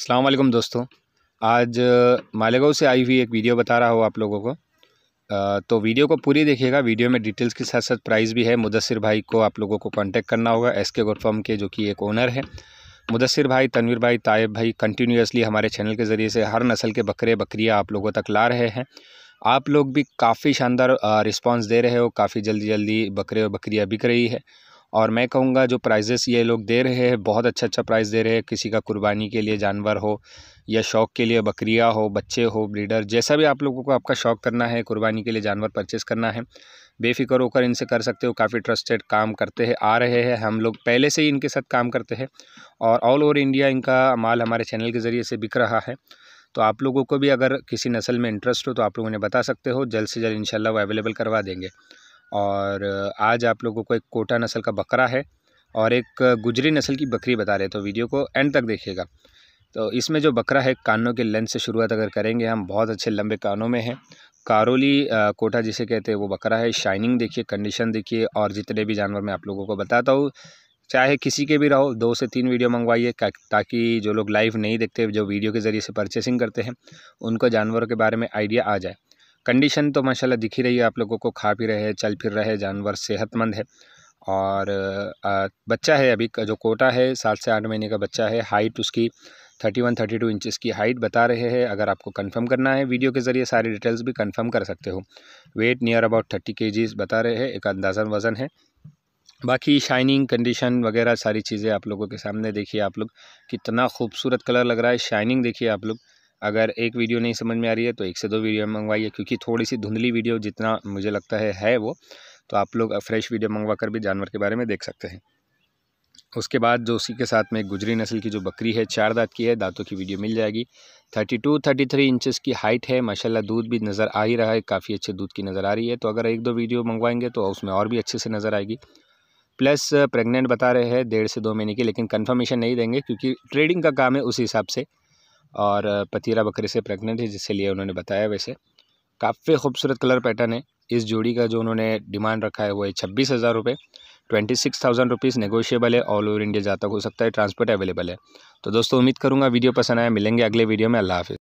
अल्लाम दोस्तों आज मालेगाँव से आई हुई एक वीडियो बता रहा हूँ आप लोगों को तो वीडियो को पूरी देखिएगा वीडियो में डिटेल्स के साथ साथ प्राइस भी है मुदसर भाई को आप लोगों को कांटेक्ट करना होगा एस के गोरफॉर्म के जो कि एक ओनर है मुदसर भाई तनवीर भाई तायब भाई कंटिन्यूसली हमारे चैनल के ज़रिए से हर नस्ल के बकरे बकरियाँ आप लोगों तक ला रहे हैं आप लोग भी काफ़ी शानदार रिस्पॉन्स दे रहे हो काफ़ी जल्दी जल्दी बकरे और बकरियाँ बिक रही है और मैं कहूँगा जो प्राइजेस ये लोग दे रहे हैं बहुत अच्छा अच्छा प्राइज़ दे रहे हैं किसी का कुर्बानी के लिए जानवर हो या शौक़ के लिए बकरियाँ हो बच्चे हो ब्रीडर जैसा भी आप लोगों को आपका शौक़ करना है कुर्बानी के लिए जानवर परचेज़ करना है बेफिक्र होकर इनसे कर सकते हो काफ़ी ट्रस्टेड काम करते हैं आ रहे हैं हम लोग पहले से ही इनके साथ काम करते हैं और ऑल ओवर इंडिया इनका माल हमारे चैनल के ज़रिए से बिक रहा है तो आप लोगों को भी अगर किसी नस्ल में इंटरेस्ट हो तो आप लोग उन्हें बता सकते हो जल्द से जल्द इंशाल्लाह वो अवेलेबल करवा देंगे और आज आप लोगों को एक कोटा नस्ल का बकरा है और एक गुजरी नस्ल की बकरी बता रहे तो वीडियो को एंड तक देखिएगा तो इसमें जो बकरा है कानों के लेंथ से शुरुआत अगर करेंगे हम बहुत अच्छे लंबे कानों में हैं कारोली कोटा जिसे कहते हैं वो बकरा है शाइनिंग देखिए कंडीशन देखिए और जितने भी जानवर मैं आप लोगों को बताता हूँ चाहे किसी के भी रहो दो से तीन वीडियो मंगवाइए ताकि जो लोग लाइव नहीं देखते जो वीडियो के ज़रिए से परचेसिंग करते हैं उनको जानवरों के बारे में आइडिया आ जाए कंडीशन तो माशाल्लाह दिख ही रही है आप लोगों को खा पी रहे हैं चल फिर रहे जानवर सेहतमंद है और बच्चा है अभी जो कोटा है सात से आठ महीने का बच्चा है हाइट उसकी thirty one thirty two inches की हाइट बता रहे हैं अगर आपको कंफर्म करना है वीडियो के ज़रिए सारी डिटेल्स भी कंफर्म कर सकते हो वेट नियर अबाउट थर्टी के बता रहे हैं एक अंदाजन वज़न है बाकी शाइनिंग कंडीशन वगैरह सारी चीज़ें आप लोगों के सामने देखिए आप लोग कितना खूबसूरत कलर लग रहा है शाइनिंग देखिए आप लोग अगर एक वीडियो नहीं समझ में आ रही है तो एक से दो वीडियो मंगवाइए क्योंकि थोड़ी सी धुंधली वीडियो जितना मुझे लगता है है वो तो आप लोग फ्रेश वीडियो मंगवा कर भी जानवर के बारे में देख सकते हैं उसके बाद जो उसी के साथ में गुजरी नस्ल की जो बकरी है चार दांत की है दांतों की वीडियो मिल जाएगी thirty two thirty three inches की हाइट है माशाल्लाह दूध भी नज़र आ ही रहा है काफ़ी अच्छे दूध की नज़र आ रही है तो अगर एक दो वीडियो मंगवाएंगे तो उसमें और भी अच्छे से नज़र आएगी प्लस प्रेग्नेंट बता रहे हैं डेढ़ से दो महीने की लेकिन कन्फर्मेशन नहीं देंगे क्योंकि ट्रेडिंग का काम है उस हिसाब से और पतीरा बकरी से प्रेग्नेंट है जिसके लिए उन्होंने बताया वैसे काफ़ी खूबसूरत कलर पैटर्न है इस जोड़ी का जो उन्होंने डिमांड रखा है वो है छब्बीस हज़ार रुपये twenty six thousand rupees negotiable है ऑल ओवर इंडिया जहाँ तक हो सकता है ट्रांसपोर्ट अवेलेबल है तो दोस्तों उम्मीद करूँगा वीडियो पसंद आया मिलेंगे अगले वीडियो में अल्लाह